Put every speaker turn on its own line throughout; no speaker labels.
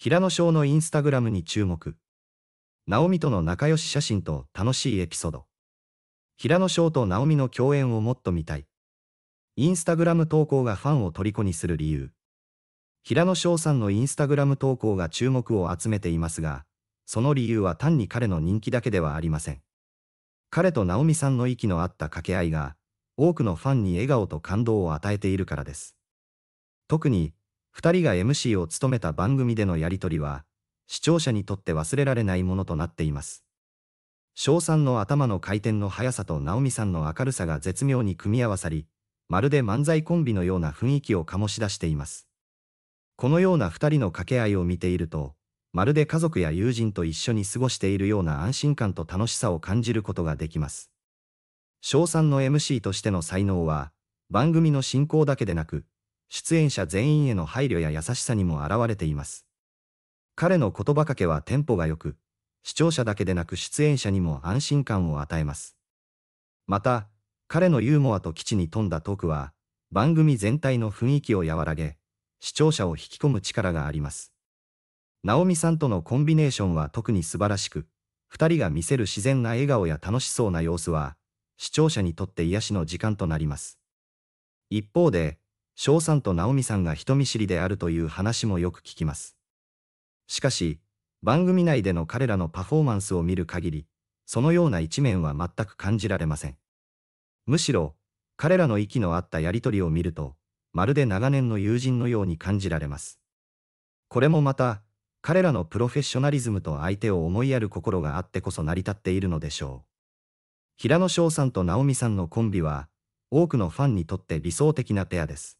平野翔のインスタグラムに注目。直美との仲良し写真と楽しいエピソード。平野翔と直美の共演をもっと見たい。インスタグラム投稿がファンを虜にする理由。平野翔さんのインスタグラム投稿が注目を集めていますが、その理由は単に彼の人気だけではありません。彼と直美さんの息の合った掛け合いが、多くのファンに笑顔と感動を与えているからです。特に、二人が MC を務めた番組でのやりとりは、視聴者にとって忘れられないものとなっています。翔さんの頭の回転の速さと直美さんの明るさが絶妙に組み合わさり、まるで漫才コンビのような雰囲気を醸し出しています。このような二人の掛け合いを見ていると、まるで家族や友人と一緒に過ごしているような安心感と楽しさを感じることができます。翔さんの MC としての才能は、番組の進行だけでなく、出演者全員への配慮や優しさにも表れています。彼の言葉かけはテンポが良く、視聴者だけでなく出演者にも安心感を与えます。また、彼のユーモアと基地に富んだトークは、番組全体の雰囲気を和らげ、視聴者を引き込む力があります。ナオミさんとのコンビネーションは特に素晴らしく、二人が見せる自然な笑顔や楽しそうな様子は、視聴者にとって癒しの時間となります。一方で、翔さんと直美さんが人見知りであるという話もよく聞きます。しかし、番組内での彼らのパフォーマンスを見る限り、そのような一面は全く感じられません。むしろ、彼らの息の合ったやりとりを見ると、まるで長年の友人のように感じられます。これもまた、彼らのプロフェッショナリズムと相手を思いやる心があってこそ成り立っているのでしょう。平野翔さんと直美さんのコンビは、多くのファンにとって理想的なペアです。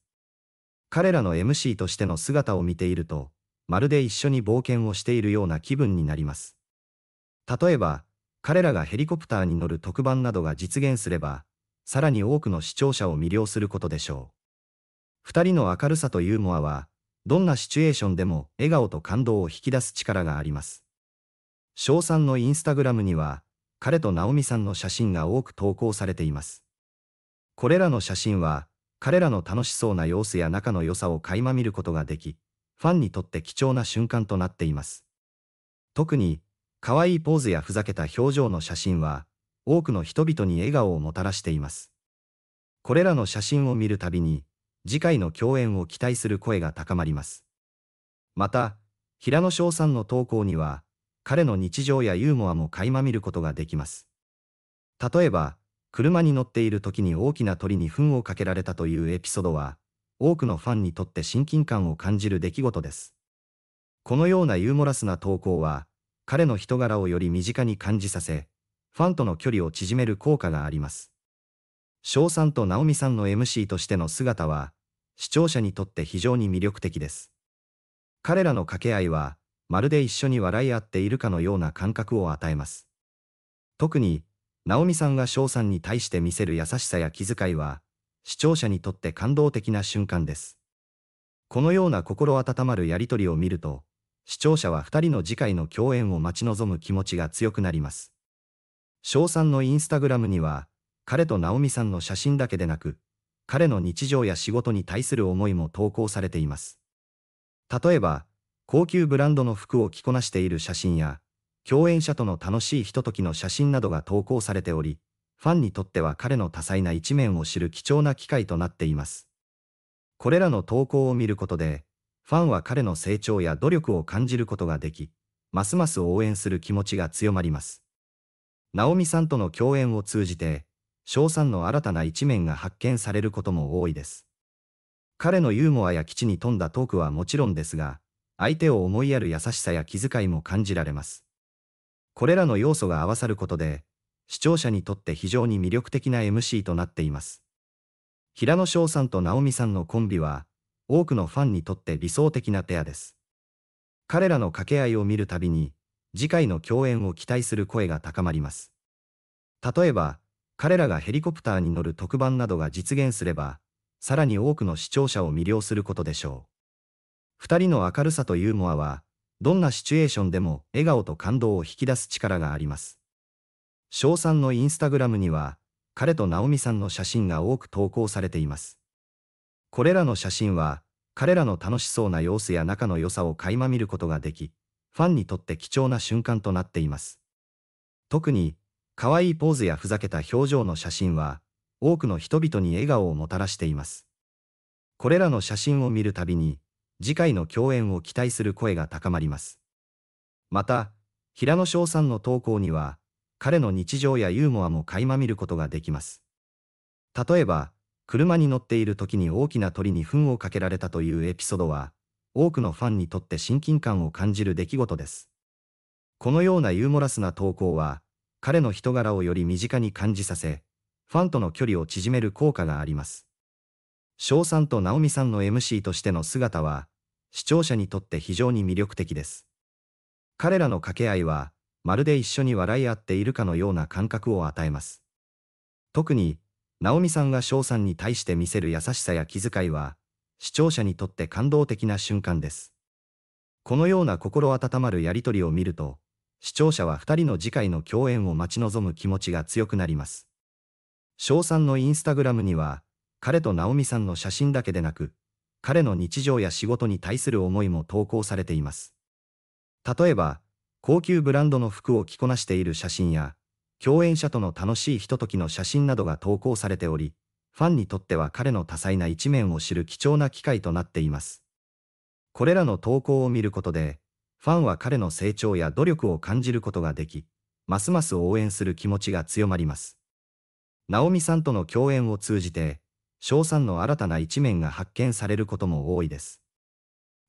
彼らの MC としての姿を見ていると、まるで一緒に冒険をしているような気分になります。例えば、彼らがヘリコプターに乗る特番などが実現すれば、さらに多くの視聴者を魅了することでしょう。二人の明るさとユーモアは、どんなシチュエーションでも笑顔と感動を引き出す力があります。翔さんのインスタグラムには、彼と直美さんの写真が多く投稿されています。これらの写真は、彼らの楽しそうな様子や仲の良さを垣間見ることができ、ファンにとって貴重な瞬間となっています。特に、可愛いポーズやふざけた表情の写真は、多くの人々に笑顔をもたらしています。これらの写真を見るたびに、次回の共演を期待する声が高まります。また、平野翔さんの投稿には、彼の日常やユーモアも垣間見ることができます。例えば、車に乗っている時に大きな鳥に糞をかけられたというエピソードは、多くのファンにとって親近感を感じる出来事です。このようなユーモラスな投稿は、彼の人柄をより身近に感じさせ、ファンとの距離を縮める効果があります。翔さんと直美さんの MC としての姿は、視聴者にとって非常に魅力的です。彼らの掛け合いは、まるで一緒に笑い合っているかのような感覚を与えます。特に、おみさんが翔さんに対して見せる優しさや気遣いは、視聴者にとって感動的な瞬間です。このような心温まるやりとりを見ると、視聴者は2人の次回の共演を待ち望む気持ちが強くなります。翔さんのインスタグラムには、彼とおみさんの写真だけでなく、彼の日常や仕事に対する思いも投稿されています。例えば、高級ブランドの服を着こなしている写真や、共演者との楽しいひとときの写真などが投稿されており、ファンにとっては彼の多彩な一面を知る貴重な機会となっています。これらの投稿を見ることで、ファンは彼の成長や努力を感じることができ、ますます応援する気持ちが強まります。ナオミさんとの共演を通じて、翔さんの新たな一面が発見されることも多いです。彼のユーモアや基地に富んだトークはもちろんですが、相手を思いやる優しさや気遣いも感じられます。これらの要素が合わさることで、視聴者にとって非常に魅力的な MC となっています。平野翔さんと直美さんのコンビは、多くのファンにとって理想的なペアです。彼らの掛け合いを見るたびに、次回の共演を期待する声が高まります。例えば、彼らがヘリコプターに乗る特番などが実現すれば、さらに多くの視聴者を魅了することでしょう。二人の明るさとユーモアは、どんなシチュエーションでも笑顔と感動を引き出す力があります。翔さんのインスタグラムには、彼と直美さんの写真が多く投稿されています。これらの写真は、彼らの楽しそうな様子や仲の良さを垣間見ることができ、ファンにとって貴重な瞬間となっています。特に、可愛いポーズやふざけた表情の写真は、多くの人々に笑顔をもたらしています。これらの写真を見るたびに、次回の共演を期待する声が高まります。また、平野翔さんの投稿には、彼の日常やユーモアも垣間見ることができます。例えば、車に乗っている時に大きな鳥に糞をかけられたというエピソードは、多くのファンにとって親近感を感じる出来事です。このようなユーモラスな投稿は、彼の人柄をより身近に感じさせ、ファンとの距離を縮める効果があります。翔さんと直美さんの MC としての姿は、視聴者にとって非常に魅力的です。彼らの掛け合いは、まるで一緒に笑い合っているかのような感覚を与えます。特に、直美さんが翔さんに対して見せる優しさや気遣いは、視聴者にとって感動的な瞬間です。このような心温まるやりとりを見ると、視聴者は二人の次回の共演を待ち望む気持ちが強くなります。翔さんのインスタグラムには、彼とナオミさんの写真だけでなく、彼の日常や仕事に対する思いも投稿されています。例えば、高級ブランドの服を着こなしている写真や、共演者との楽しいひとときの写真などが投稿されており、ファンにとっては彼の多彩な一面を知る貴重な機会となっています。これらの投稿を見ることで、ファンは彼の成長や努力を感じることができ、ますます応援する気持ちが強まります。ナオミさんとの共演を通じて、翔さんの新たな一面が発見されることも多いです。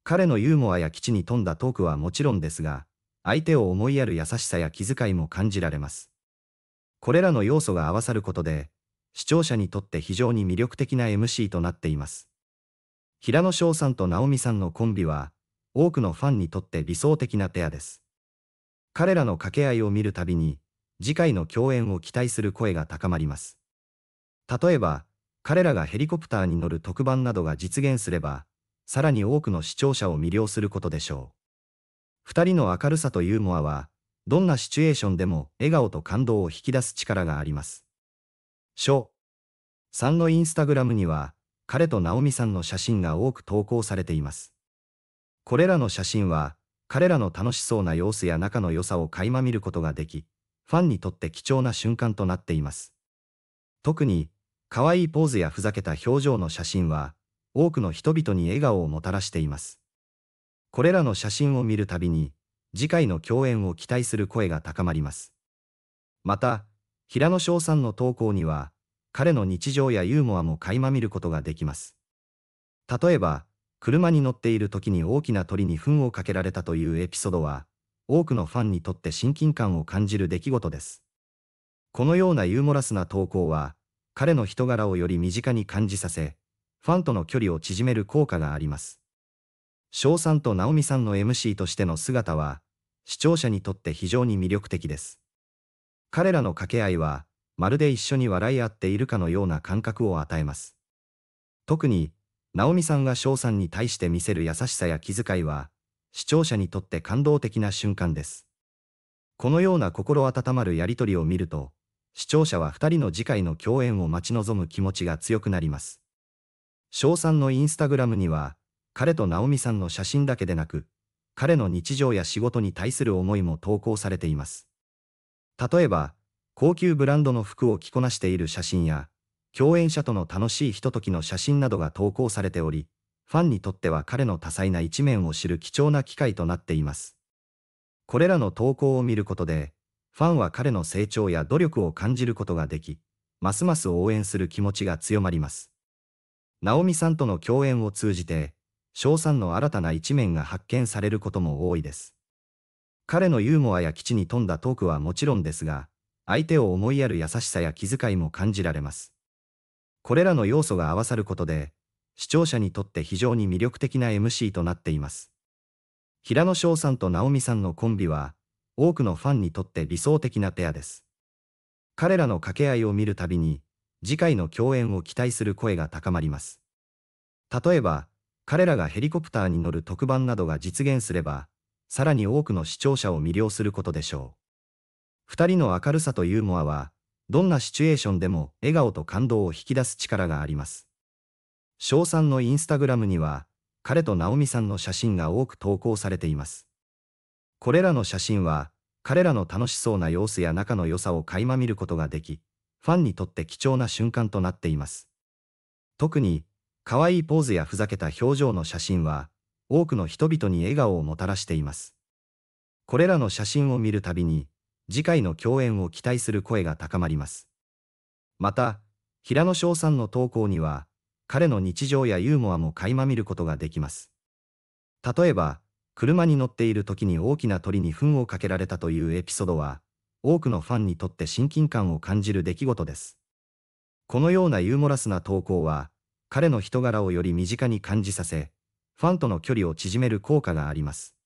彼のユーモアや基地に富んだトークはもちろんですが、相手を思いやる優しさや気遣いも感じられます。これらの要素が合わさることで、視聴者にとって非常に魅力的な MC となっています。平野翔さんと直美さんのコンビは、多くのファンにとって理想的なペアです。彼らの掛け合いを見るたびに、次回の共演を期待する声が高まります。例えば、彼らがヘリコプターに乗る特番などが実現すれば、さらに多くの視聴者を魅了することでしょう。二人の明るさとユーモアは、どんなシチュエーションでも笑顔と感動を引き出す力があります。書3のインスタグラムには、彼とナオミさんの写真が多く投稿されています。これらの写真は、彼らの楽しそうな様子や仲の良さを垣間見ることができ、ファンにとって貴重な瞬間となっています。特に、可愛いポーズやふざけた表情の写真は、多くの人々に笑顔をもたらしています。これらの写真を見るたびに、次回の共演を期待する声が高まります。また、平野翔さんの投稿には、彼の日常やユーモアも垣間見ることができます。例えば、車に乗っている時に大きな鳥に糞をかけられたというエピソードは、多くのファンにとって親近感を感じる出来事です。このようなユーモラスな投稿は、彼の人柄をより身近に感じさせ、ファンとの距離を縮める効果があります。翔さんと直美さんの MC としての姿は、視聴者にとって非常に魅力的です。彼らの掛け合いは、まるで一緒に笑い合っているかのような感覚を与えます。特に、直美さんが翔さんに対して見せる優しさや気遣いは、視聴者にとって感動的な瞬間です。このような心温まるやりとりを見ると、視聴者は2人の次回の共演を待ち望む気持ちが強くなります。翔さんのインスタグラムには、彼と直美さんの写真だけでなく、彼の日常や仕事に対する思いも投稿されています。例えば、高級ブランドの服を着こなしている写真や、共演者との楽しいひとときの写真などが投稿されており、ファンにとっては彼の多彩な一面を知る貴重な機会となっています。これらの投稿を見ることで、ファンは彼の成長や努力を感じることができ、ますます応援する気持ちが強まります。ナオミさんとの共演を通じて、翔さんの新たな一面が発見されることも多いです。彼のユーモアや基地に富んだトークはもちろんですが、相手を思いやる優しさや気遣いも感じられます。これらの要素が合わさることで、視聴者にとって非常に魅力的な MC となっています。平野翔さんとナオミさんのコンビは、多くのファンにとって理想的なペアです。彼らの掛け合いを見るたびに、次回の共演を期待する声が高まります。例えば、彼らがヘリコプターに乗る特番などが実現すれば、さらに多くの視聴者を魅了することでしょう。二人の明るさとユーモアは、どんなシチュエーションでも笑顔と感動を引き出す力があります。翔さんのインスタグラムには、彼と直美さんの写真が多く投稿されています。これらの写真は、彼らの楽しそうな様子や仲の良さを垣間見ることができ、ファンにとって貴重な瞬間となっています。特に、可愛いポーズやふざけた表情の写真は、多くの人々に笑顔をもたらしています。これらの写真を見るたびに、次回の共演を期待する声が高まります。また、平野翔さんの投稿には、彼の日常やユーモアも垣間見ることができます。例えば、車に乗っている時に大きな鳥に糞をかけられたというエピソードは、多くのファンにとって親近感を感じる出来事です。このようなユーモラスな投稿は、彼の人柄をより身近に感じさせ、ファンとの距離を縮める効果があります。